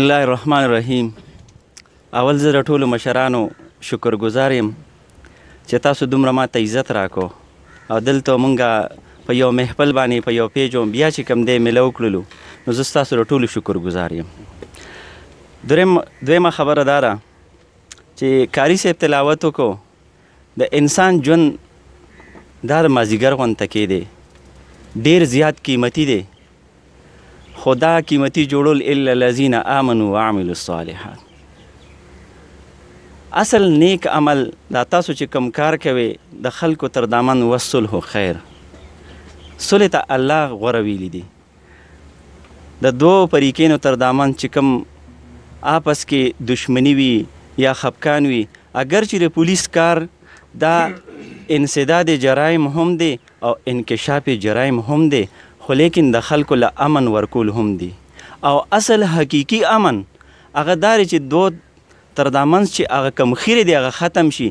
الله الرحمن الرحیم اول زه د ټولو مشرانو شکرګزار یم چې تاسو دومره ماته عزت راکو او دلته مونږه په یو محفل باندې په یو پیجو بیا چې کم دی ملو کړلو نو زه ستاسو د ټولو شکرګزار یم دریم دویمه خبره دا ده چې کاري صاحب تلاوت وکړو د انسان ژوند دا د مازیګر غونته کې دی ډیر زیات قیمتي دی خدا قیمتي جوړول الا الذين امنوا وعملوا الصالحات اصل نیک عمل دا تاسو چې کم کار کوي د خلکو تر دامن وصل هو خیر صلح ته الله غوره ویلی دی د دوو فریقینو تر دامن چې کم آپس کې دشمنی وي یا خپکان وي اگر چې د پولیس کار دا انسداد جرایم هم دی او انکشاف جرایم هم دی خو لیکن د خلکو له امن ورکول هم دي او اصل حقیقي امن هغه دار چې دو تر دامنځ چې هغه کم خیره دی هغه ختم شي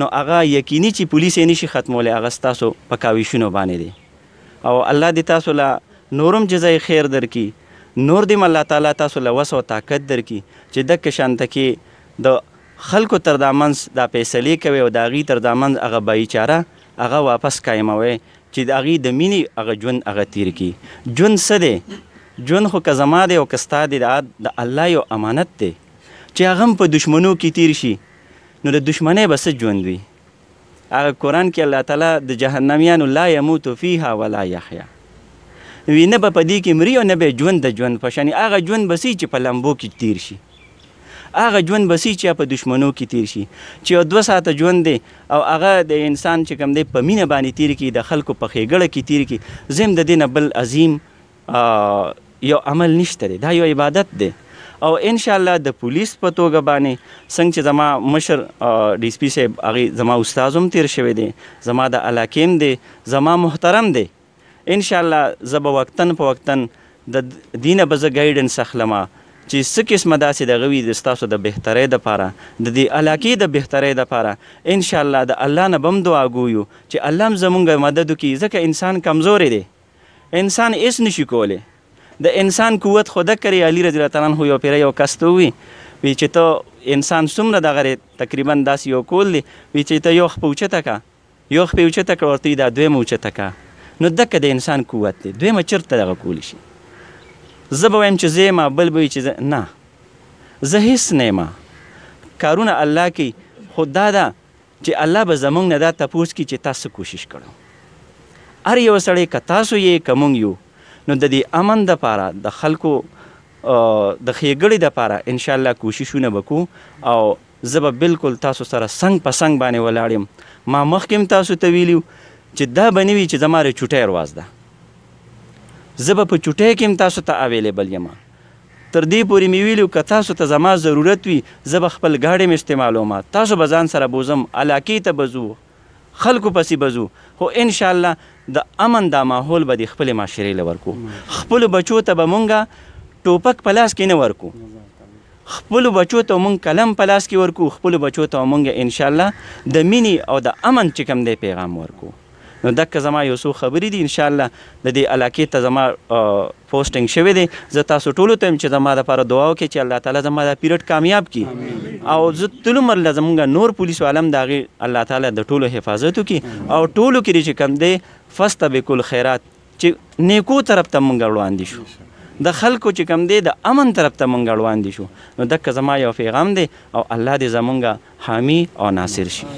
نو هغه یقیني چې پولیس یې نشي ختمولی هغه ستاسو په کاویشونو باندې دی او الله دې تاسو له نورم جزای خیر درکړي نور دې الله تعالی تاسو له وس او طاقت درکړي چې دک شانته کې د خلکو تر دامنځ دا فیصلې کوي او د هغې تر دامنځ هغه بایچاره هغه واپس قایموي چې د هغې د مینې هغه ژوند هغه تیر کی ژوند څه دی ژوند خو که زما دی او که ستا دی د الله یو امانت دی چې هغه په دشمنو کې تیر شي نو د دشمنۍ به څه ژوند وي هغه قرآن کې الله تعالی د جهنمیانو لا یموتو فیها ولا یحیا وی نه به په دې کې مري او نه به ژوند د ژوند په شان هغه ژوند به چې په لمبو کې تیر شي هغه ژوند بسي چې په دشمنو کې تیر شي چې دوه ساعته ژوند دی او هغه د انسان چې کم دی په مینه باندې تیر کی د خلکو په خېګړه کې تیر کی زم د دینه بل عظیم یو عمل نشته دا یو عبادت دی او ان شاء الله د پولیس په توګه باندې څنګه چې زما مشر ډي سي پي صاحب هغه زما استاد هم تیر شوی دی زما د علاقېم دی زما محترم دی ان شاء الله زب وقتن په وقتن د دینه بز گایډنس اخلمه چې څه قسمه داسې دغه وي د ستاسو د بهترۍ دپاره د دې علاقې د بهترۍ دپاره انشاءالله د الله نه به هم دعا ګویو چې الله هم زموږ مدد وکړي ځکه انسان کمزوری دی انسان هیڅ نشي کولی د انسان قوت خو ده کري علي رضی الله تعالی عنه یو پیره یو کس ته ووي وی چې ته انسان څومره دغه تقریبا داسې یو کول دی وی چې ته یو خپه اوچته کا یو خپه اوچته کړه ورته دا دویم اوچته کا نو دکه د انسان قوت دی دویمه چېرته دغه کولی شي زه به وایم چې زه یم بل به چې نه زه هیڅ نه یم کارونه الله کوي خو دا ده چې الله به زمونږ نه دا تپوس کړي چې تاسو کوشش کړو هر یو سړی که تاسو یې که موږ یو نو د دې امن دپاره د خلکو د ښېګړې دپاره انشاءالله کوششونه وکړو او زه به بالکل تاسو سره څنګ په څنګ باندې ولاړ یم ما مخکې هم تاسو ته ویلي چې دا به نه وي چې زما رې چوټۍ رواز ده زه به په چوټۍ کې هم تاسو ته اویلیبل یم تر دې پورې مې ویلو که تاسو ته زما ضرورت وي زه به خپل ګاډی مې استعمالوم تاسو به ځان سره بوزم علاقې ته به ځو خلکو پسې به ځو خو انشاءالله د امن دا ماحول به د خپلې معاشرې له ورکو خپلو بچو ته به مونږه ټوپک په لاس کې نه ورکو خپلو بچو ته مونږ کلم په لاس کې ورکو خپلو بچو ته مونږ انشاءالله د مینې او د امن چې کوم دی پیغام ورکو نو دک زما یو څو خبرې دي ان شاء الله د دې علاقې ته زما پوسټینګ شوی دی زه تاسو ټولو ته چې زما لپاره دعا وکړئ چې الله تعالی زما دا پیریډ کامیاب کړي او زه تل عمر زمونږ نور پولیس عالم د هغې الله تعالی د ټولو حفاظت وکړي او ټولو کې چې کم دی فستبقل خیرات چې نیکو طرف ته مونږ وړاندې شو د خلکو چې کم دی د امن طرف ته مونږ اړوان دي شو نو دک زما یو پیغام دی او الله دې زمونږ حامی او ناصر شي